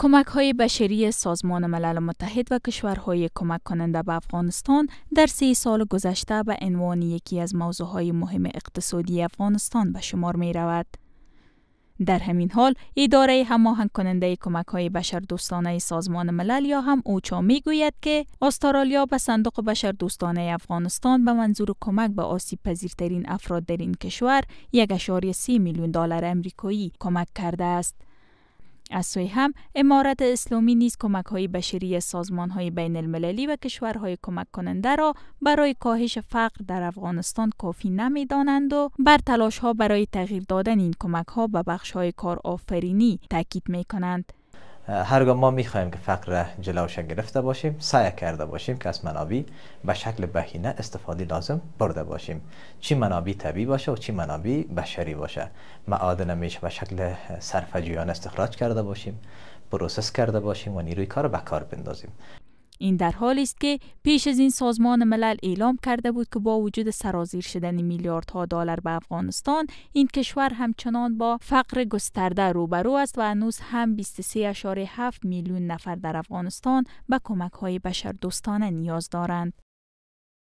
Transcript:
کمک های بشری سازمان ملل متحد و کشورهای کمک کننده به افغانستان در سه سال گذشته به عنوان یکی از موضوع های مهم اقتصادی افغانستان به شمار می رود. در همین حال اداره هماهنگ کننده کمک های بشر دوستانه سازمان ملل یا هم اوچا می گوید که استرالیا به صندوق بشر دوستانه افغانستان به منظور کمک به آسیب پذیرترین افراد در این کشور 1.3 میلیون دلار امریکایی کمک کرده است. از سوی هم امارت اسلامی نیز کمک های بشری سازمان های بین المللی و کشورهای کمک کننده را برای کاهش فقر در افغانستان کافی نمی دانند و بر تلاش ها برای تغییر دادن این کمک ها به بخش های کار آفرینی تاکید می کنند. هرگاه ما میخوایم که فقر را جلوش گرفته باشیم سعی کرده باشیم که از منابع به شکل بهینه استفاده لازم برده باشیم چی منابع طبیعی باشه و چی منابع بشری باشه معادن میشه به شکل جویانه استخراج کرده باشیم پروسس کرده باشیم و نیروی کار به کار بندازیم این در حالی است که پیش از این سازمان ملل اعلام کرده بود که با وجود سرازیر شدن میلیاردها دلار به افغانستان این کشور همچنان با فقر گسترده روبرو است و هنوز هم 23.7 میلیون نفر در افغانستان به کمک های بشردوستانه نیاز دارند